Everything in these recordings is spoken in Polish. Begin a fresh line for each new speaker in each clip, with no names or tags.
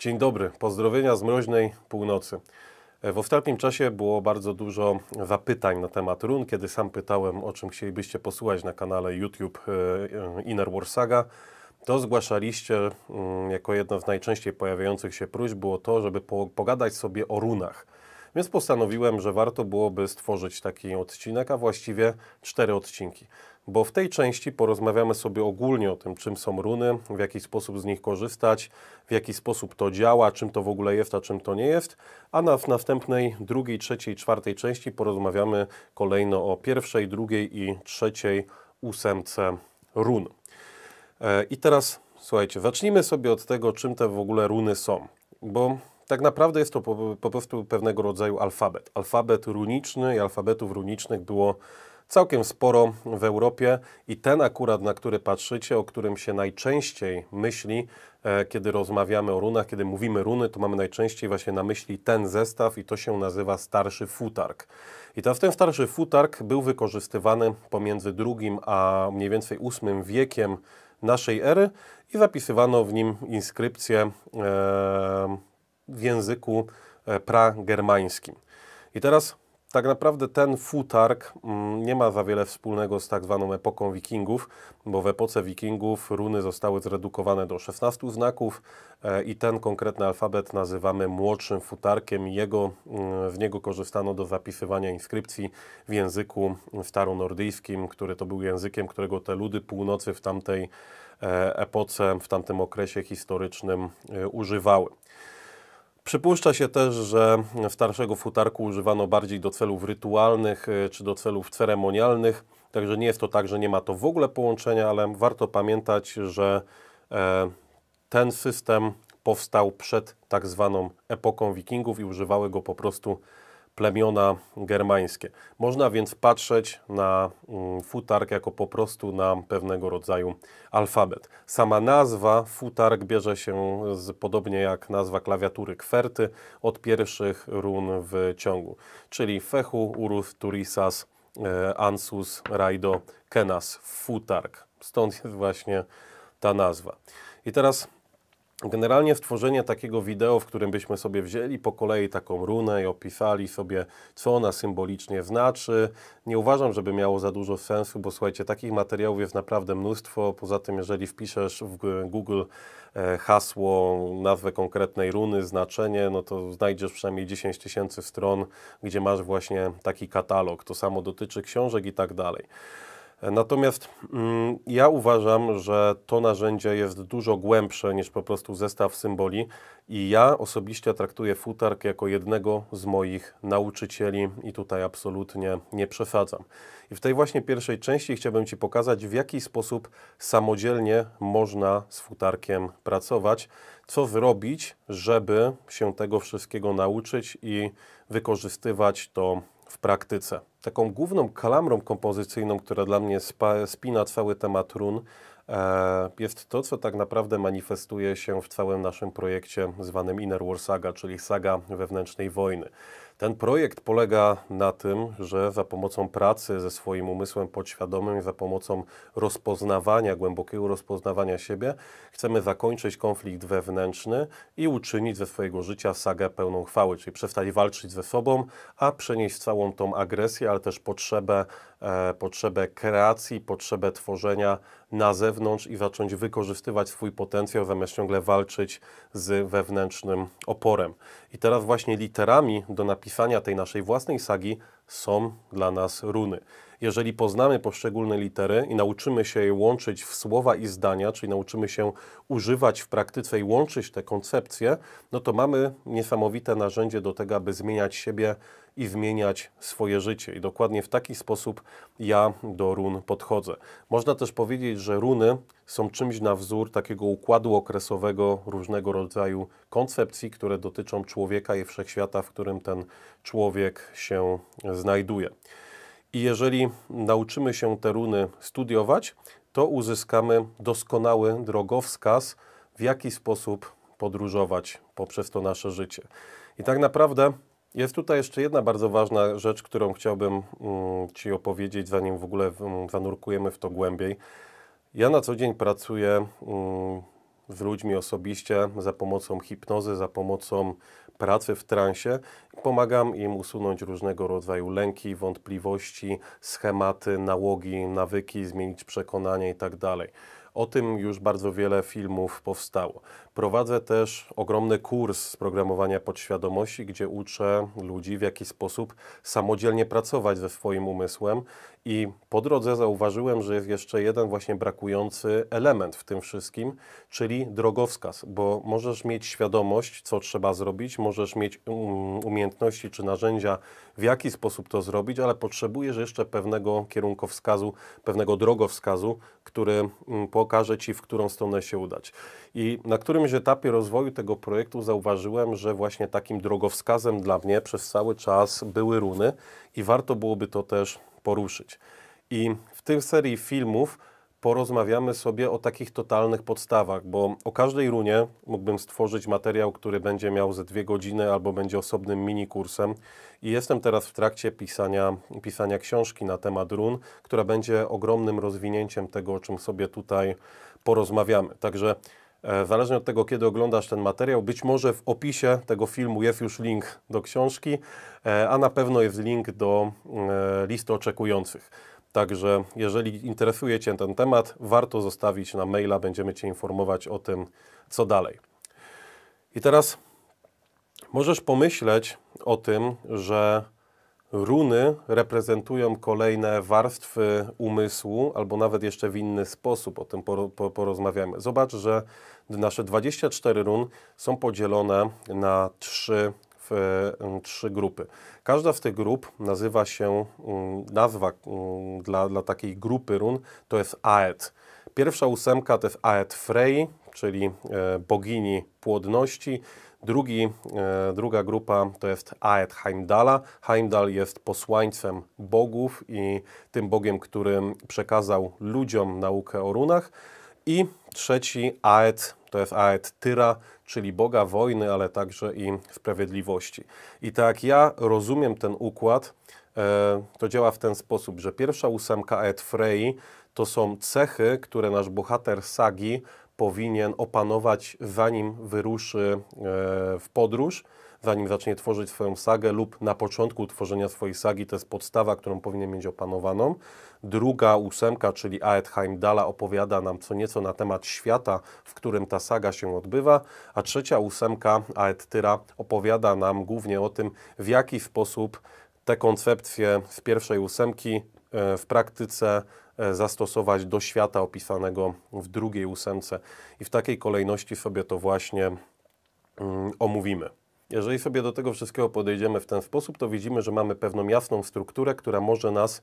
Dzień dobry, pozdrowienia z mroźnej północy. W ostatnim czasie było bardzo dużo zapytań na temat run, kiedy sam pytałem, o czym chcielibyście posłuchać na kanale YouTube e, Inner War Saga, to zgłaszaliście mm, jako jedno z najczęściej pojawiających się próśb było to, żeby pogadać sobie o runach. Więc postanowiłem, że warto byłoby stworzyć taki odcinek, a właściwie cztery odcinki bo w tej części porozmawiamy sobie ogólnie o tym, czym są runy, w jaki sposób z nich korzystać, w jaki sposób to działa, czym to w ogóle jest, a czym to nie jest, a na w następnej, drugiej, trzeciej, czwartej części porozmawiamy kolejno o pierwszej, drugiej i trzeciej ósemce run. E, I teraz słuchajcie, zacznijmy sobie od tego, czym te w ogóle runy są, bo tak naprawdę jest to po, po prostu pewnego rodzaju alfabet. Alfabet runiczny i alfabetów runicznych było całkiem sporo w Europie i ten akurat, na który patrzycie, o którym się najczęściej myśli, e, kiedy rozmawiamy o runach, kiedy mówimy runy, to mamy najczęściej właśnie na myśli ten zestaw i to się nazywa starszy futark. I teraz ten starszy futark był wykorzystywany pomiędzy II a mniej więcej VIII wiekiem naszej ery i zapisywano w nim inskrypcje w języku e, pragermańskim. I teraz tak naprawdę ten futark mm, nie ma za wiele wspólnego z tak zwaną epoką wikingów, bo w epoce wikingów runy zostały zredukowane do 16 znaków e, i ten konkretny alfabet nazywamy młodszym futarkiem. Jego, mm, w niego korzystano do zapisywania inskrypcji w języku mm, staronordyjskim, który to był językiem, którego te ludy północy w tamtej e, epoce, w tamtym okresie historycznym e, używały. Przypuszcza się też, że starszego futarku używano bardziej do celów rytualnych e, czy do celów ceremonialnych, także nie jest to tak, że nie ma to w ogóle połączenia, ale warto pamiętać, że e, ten system powstał przed tak zwaną epoką wikingów i używały go po prostu plemiona germańskie. Można więc patrzeć na mm, futark jako po prostu na pewnego rodzaju alfabet. Sama nazwa futark bierze się z, podobnie jak nazwa klawiatury kwerty od pierwszych run w ciągu, czyli fechu, uruf, turisas, e, ansus, raido, kenas, futark. Stąd jest właśnie ta nazwa. I teraz Generalnie stworzenie takiego wideo, w którym byśmy sobie wzięli po kolei taką runę i opisali sobie, co ona symbolicznie znaczy, nie uważam, żeby miało za dużo sensu, bo słuchajcie, takich materiałów jest naprawdę mnóstwo. Poza tym, jeżeli wpiszesz w Google e, hasło, nazwę konkretnej runy, znaczenie, no to znajdziesz przynajmniej 10 tysięcy stron, gdzie masz właśnie taki katalog. To samo dotyczy książek i tak dalej. Natomiast mm, ja uważam, że to narzędzie jest dużo głębsze niż po prostu zestaw symboli i ja osobiście traktuję futark jako jednego z moich nauczycieli i tutaj absolutnie nie przesadzam. I w tej właśnie pierwszej części chciałbym Ci pokazać, w jaki sposób samodzielnie można z futarkiem pracować, co zrobić, żeby się tego wszystkiego nauczyć i wykorzystywać to w praktyce. Taką główną kalamrą kompozycyjną, która dla mnie spa, spina cały temat run, e, jest to, co tak naprawdę manifestuje się w całym naszym projekcie zwanym Inner War Saga, czyli saga wewnętrznej wojny. Ten projekt polega na tym, że za pomocą pracy ze swoim umysłem podświadomym, za pomocą rozpoznawania, głębokiego rozpoznawania siebie, chcemy zakończyć konflikt wewnętrzny i uczynić ze swojego życia sagę pełną chwały, czyli przestać walczyć ze sobą, a przenieść całą tą agresję, ale też potrzebę, e, potrzebę kreacji, potrzebę tworzenia na zewnątrz i zacząć wykorzystywać swój potencjał, zamiast ciągle walczyć z wewnętrznym oporem. I teraz właśnie literami do napisania pisania tej naszej własnej sagi są dla nas runy jeżeli poznamy poszczególne litery i nauczymy się je łączyć w słowa i zdania, czyli nauczymy się używać w praktyce i łączyć te koncepcje, no to mamy niesamowite narzędzie do tego, aby zmieniać siebie i zmieniać swoje życie. I dokładnie w taki sposób ja do run podchodzę. Można też powiedzieć, że runy są czymś na wzór takiego układu okresowego różnego rodzaju koncepcji, które dotyczą człowieka i wszechświata, w którym ten człowiek się znajduje. I jeżeli nauczymy się te runy studiować, to uzyskamy doskonały drogowskaz, w jaki sposób podróżować poprzez to nasze życie. I tak naprawdę jest tutaj jeszcze jedna bardzo ważna rzecz, którą chciałbym mm, Ci opowiedzieć, zanim w ogóle mm, zanurkujemy w to głębiej. Ja na co dzień pracuję mm, z ludźmi osobiście za pomocą hipnozy, za pomocą pracy w transie. Pomagam im usunąć różnego rodzaju lęki, wątpliwości, schematy, nałogi, nawyki, zmienić przekonania itd. Tak o tym już bardzo wiele filmów powstało. Prowadzę też ogromny kurs z programowania podświadomości, gdzie uczę ludzi, w jaki sposób samodzielnie pracować ze swoim umysłem. I po drodze zauważyłem, że jest jeszcze jeden właśnie brakujący element w tym wszystkim, czyli drogowskaz, bo możesz mieć świadomość, co trzeba zrobić, możesz mieć mm, umiejętności czy narzędzia, w jaki sposób to zrobić, ale potrzebujesz jeszcze pewnego kierunkowskazu, pewnego drogowskazu, który mm, pokaże ci, w którą stronę się udać. I na którymś którymś etapie rozwoju tego projektu zauważyłem, że właśnie takim drogowskazem dla mnie przez cały czas były runy i warto byłoby to też poruszyć. I w tej serii filmów porozmawiamy sobie o takich totalnych podstawach, bo o każdej runie mógłbym stworzyć materiał, który będzie miał ze dwie godziny albo będzie osobnym mini kursem. I jestem teraz w trakcie pisania, pisania książki na temat run, która będzie ogromnym rozwinięciem tego, o czym sobie tutaj porozmawiamy. Także E, zależnie od tego, kiedy oglądasz ten materiał, być może w opisie tego filmu jest już link do książki, e, a na pewno jest link do e, listy oczekujących. Także jeżeli interesuje Cię ten temat, warto zostawić na maila, będziemy Cię informować o tym, co dalej. I teraz możesz pomyśleć o tym, że Runy reprezentują kolejne warstwy umysłu, albo nawet jeszcze w inny sposób o tym porozmawiamy. Zobacz, że nasze 24 run są podzielone na trzy, mm, trzy grupy. Każda z tych grup nazywa się, mm, nazwa mm, dla, dla takiej grupy run to jest Aet. Pierwsza ósemka to jest Aet Frey, czyli e, bogini płodności. Drugi, e, druga grupa to jest Aed Heimdala. Heimdal jest posłańcem bogów i tym bogiem, który przekazał ludziom naukę o runach. I trzeci Aed, to jest Aed Tyra, czyli Boga wojny, ale także i sprawiedliwości. I tak ja rozumiem ten układ, e, to działa w ten sposób, że pierwsza ósemka Aed Frey to są cechy, które nasz bohater Sagi powinien opanować, zanim wyruszy e, w podróż, zanim zacznie tworzyć swoją sagę lub na początku tworzenia swojej sagi, to jest podstawa, którą powinien mieć opanowaną. Druga ósemka, czyli Aed Heimdala, opowiada nam co nieco na temat świata, w którym ta saga się odbywa, a trzecia ósemka, Aet Tyra, opowiada nam głównie o tym, w jaki sposób te koncepcje z pierwszej ósemki e, w praktyce E, zastosować do świata opisanego w drugiej ósemce i w takiej kolejności sobie to właśnie mm, omówimy. Jeżeli sobie do tego wszystkiego podejdziemy w ten sposób, to widzimy, że mamy pewną jasną strukturę, która może nas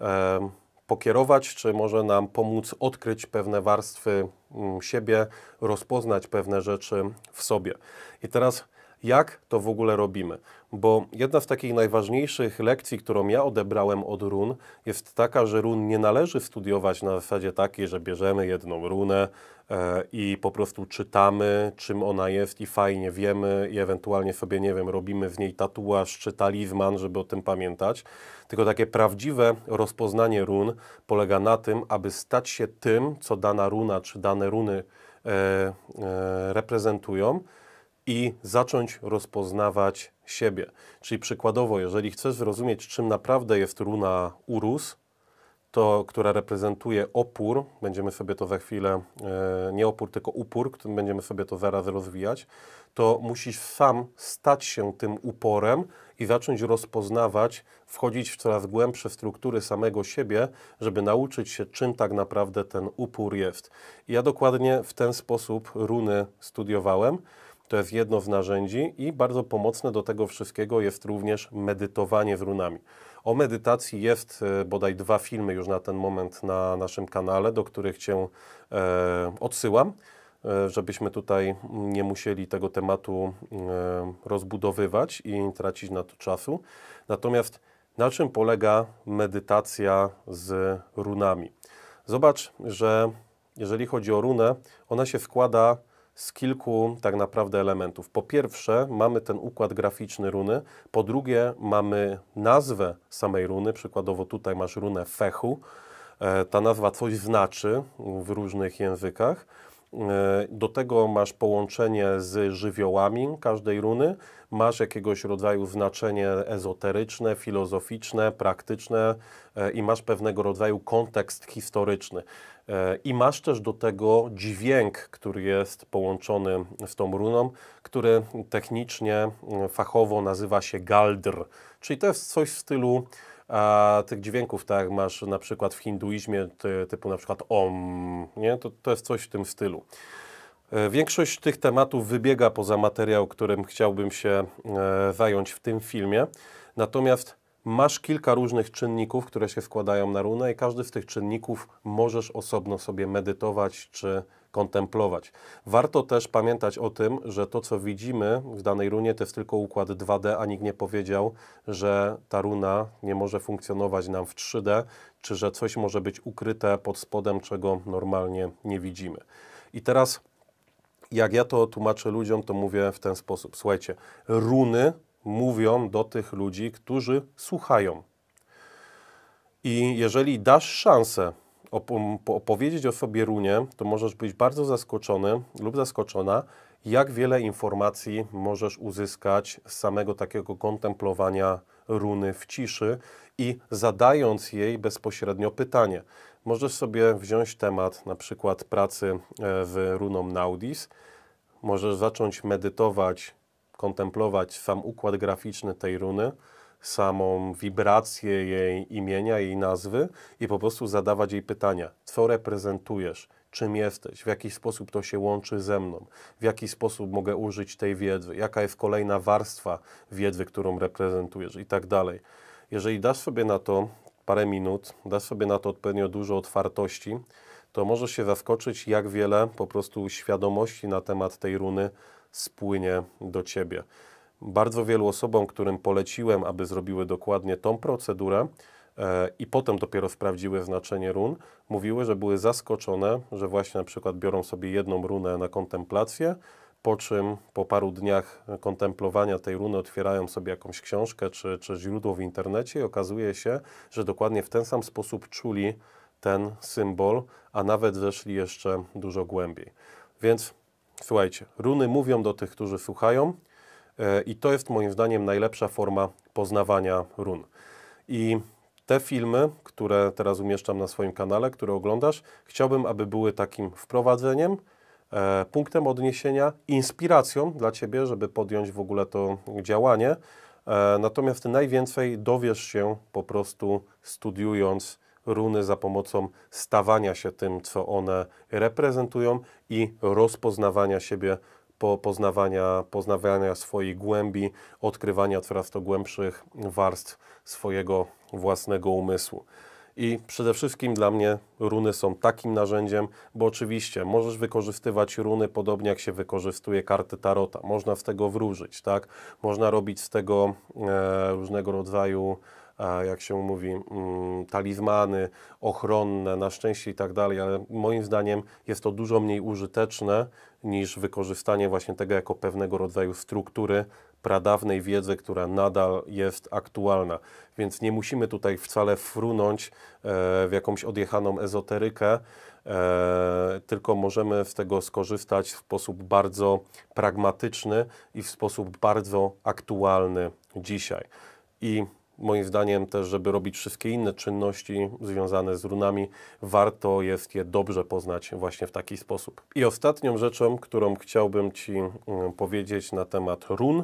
e, pokierować, czy może nam pomóc odkryć pewne warstwy mm, siebie, rozpoznać pewne rzeczy w sobie. I teraz jak to w ogóle robimy. Bo jedna z takich najważniejszych lekcji, którą ja odebrałem od run, jest taka, że run nie należy studiować na zasadzie takiej, że bierzemy jedną runę e, i po prostu czytamy, czym ona jest i fajnie wiemy i ewentualnie sobie, nie wiem, robimy w niej tatuaż czy talizman, żeby o tym pamiętać. Tylko takie prawdziwe rozpoznanie run polega na tym, aby stać się tym, co dana runa czy dane runy e, e, reprezentują, i zacząć rozpoznawać siebie. Czyli przykładowo, jeżeli chcesz zrozumieć, czym naprawdę jest runa Urus, to, która reprezentuje opór, będziemy sobie to za chwilę, e, nie opór, tylko upór, którym będziemy sobie to zaraz rozwijać, to musisz sam stać się tym uporem i zacząć rozpoznawać, wchodzić w coraz głębsze struktury samego siebie, żeby nauczyć się, czym tak naprawdę ten upór jest. I ja dokładnie w ten sposób runy studiowałem. To jest jedno z narzędzi i bardzo pomocne do tego wszystkiego jest również medytowanie w runami. O medytacji jest e, bodaj dwa filmy już na ten moment na naszym kanale, do których Cię e, odsyłam, e, żebyśmy tutaj nie musieli tego tematu e, rozbudowywać i tracić na to czasu. Natomiast na czym polega medytacja z runami? Zobacz, że jeżeli chodzi o runę, ona się składa z kilku tak naprawdę elementów. Po pierwsze, mamy ten układ graficzny runy, po drugie, mamy nazwę samej runy. Przykładowo tutaj masz runę fechu. E, ta nazwa coś znaczy w różnych językach. E, do tego masz połączenie z żywiołami każdej runy, masz jakiegoś rodzaju znaczenie ezoteryczne, filozoficzne, praktyczne e, i masz pewnego rodzaju kontekst historyczny. E, I masz też do tego dźwięk, który jest połączony z tą runą, który technicznie, fachowo nazywa się galdr. Czyli to jest coś w stylu a tych dźwięków, tak jak masz na przykład w hinduizmie, ty, typu na przykład om, nie? To, to jest coś w tym stylu. E, większość tych tematów wybiega poza materiał, którym chciałbym się e, zająć w tym filmie. Natomiast masz kilka różnych czynników, które się składają na runę, i każdy z tych czynników możesz osobno sobie medytować czy kontemplować. Warto też pamiętać o tym, że to, co widzimy w danej runie, to jest tylko układ 2D, a nikt nie powiedział, że ta runa nie może funkcjonować nam w 3D, czy że coś może być ukryte pod spodem, czego normalnie nie widzimy. I teraz, jak ja to tłumaczę ludziom, to mówię w ten sposób. Słuchajcie, runy mówią do tych ludzi, którzy słuchają. I jeżeli dasz szansę op opowiedzieć o sobie runie, to możesz być bardzo zaskoczony lub zaskoczona, jak wiele informacji możesz uzyskać z samego takiego kontemplowania runy w ciszy i zadając jej bezpośrednio pytanie. Możesz sobie wziąć temat na przykład pracy e, w runą Naudis, możesz zacząć medytować, kontemplować sam układ graficzny tej runy, samą wibrację jej imienia, jej nazwy i po prostu zadawać jej pytania, co reprezentujesz, czym jesteś, w jaki sposób to się łączy ze mną, w jaki sposób mogę użyć tej wiedzy, jaka jest kolejna warstwa wiedzy, którą reprezentujesz i tak dalej. Jeżeli dasz sobie na to parę minut, dasz sobie na to odpowiednio dużo otwartości, to może się zaskoczyć, jak wiele po prostu świadomości na temat tej runy spłynie do ciebie bardzo wielu osobom, którym poleciłem, aby zrobiły dokładnie tą procedurę e, i potem dopiero sprawdziły znaczenie run, mówiły, że były zaskoczone, że właśnie na przykład biorą sobie jedną runę na kontemplację, po czym po paru dniach kontemplowania tej runy otwierają sobie jakąś książkę czy, czy źródło w internecie i okazuje się, że dokładnie w ten sam sposób czuli ten symbol, a nawet zeszli jeszcze dużo głębiej. Więc słuchajcie, runy mówią do tych, którzy słuchają, i to jest moim zdaniem najlepsza forma poznawania run. I te filmy, które teraz umieszczam na swoim kanale, które oglądasz, chciałbym, aby były takim wprowadzeniem, e, punktem odniesienia, inspiracją dla Ciebie, żeby podjąć w ogóle to działanie. E, natomiast najwięcej dowiesz się po prostu studiując runy za pomocą stawania się tym, co one reprezentują i rozpoznawania siebie po poznawania, poznawania swojej głębi, odkrywania coraz to głębszych warstw swojego własnego umysłu. I przede wszystkim dla mnie runy są takim narzędziem, bo oczywiście możesz wykorzystywać runy podobnie jak się wykorzystuje karty tarota. Można z tego wróżyć, tak? Można robić z tego e, różnego rodzaju jak się mówi, mm, talizmany ochronne, na szczęście i tak dalej, ale moim zdaniem jest to dużo mniej użyteczne niż wykorzystanie właśnie tego jako pewnego rodzaju struktury pradawnej wiedzy, która nadal jest aktualna. Więc nie musimy tutaj wcale frunąć e, w jakąś odjechaną ezoterykę, e, tylko możemy z tego skorzystać w sposób bardzo pragmatyczny i w sposób bardzo aktualny dzisiaj. I Moim zdaniem też, żeby robić wszystkie inne czynności związane z runami, warto jest je dobrze poznać właśnie w taki sposób. I ostatnią rzeczą, którą chciałbym Ci mm, powiedzieć na temat run,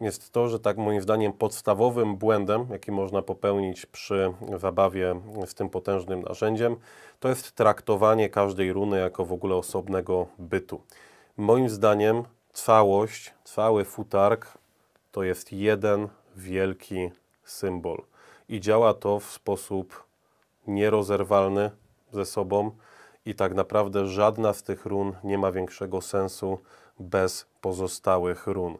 jest to, że tak moim zdaniem podstawowym błędem, jaki można popełnić przy zabawie z tym potężnym narzędziem, to jest traktowanie każdej runy jako w ogóle osobnego bytu. Moim zdaniem całość, cały futark to jest jeden wielki symbol. I działa to w sposób nierozerwalny ze sobą i tak naprawdę żadna z tych run nie ma większego sensu bez pozostałych run.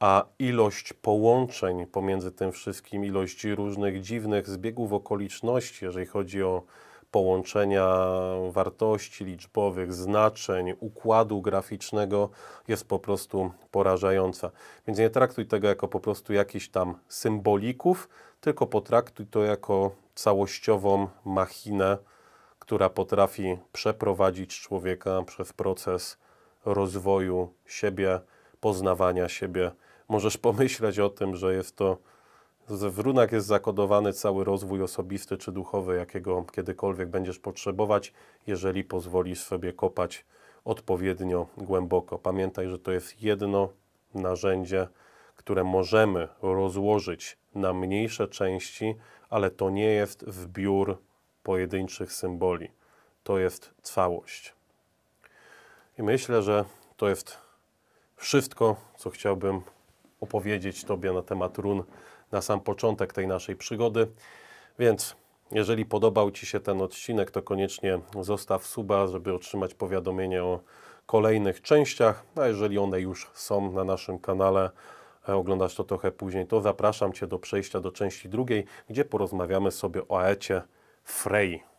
A ilość połączeń pomiędzy tym wszystkim, ilość różnych dziwnych zbiegów okoliczności, jeżeli chodzi o połączenia wartości liczbowych, znaczeń, układu graficznego jest po prostu porażająca. Więc nie traktuj tego jako po prostu jakiś tam symbolików, tylko potraktuj to jako całościową machinę, która potrafi przeprowadzić człowieka przez proces rozwoju siebie, poznawania siebie. Możesz pomyśleć o tym, że jest to w runach jest zakodowany cały rozwój osobisty czy duchowy, jakiego kiedykolwiek będziesz potrzebować, jeżeli pozwolisz sobie kopać odpowiednio głęboko. Pamiętaj, że to jest jedno narzędzie, które możemy rozłożyć na mniejsze części, ale to nie jest wbiór pojedynczych symboli. To jest całość. I myślę, że to jest wszystko, co chciałbym opowiedzieć Tobie na temat run na sam początek tej naszej przygody. Więc jeżeli podobał Ci się ten odcinek, to koniecznie zostaw suba, żeby otrzymać powiadomienie o kolejnych częściach. A jeżeli one już są na naszym kanale, e, oglądasz to trochę później, to zapraszam Cię do przejścia do części drugiej, gdzie porozmawiamy sobie o aecie Frey.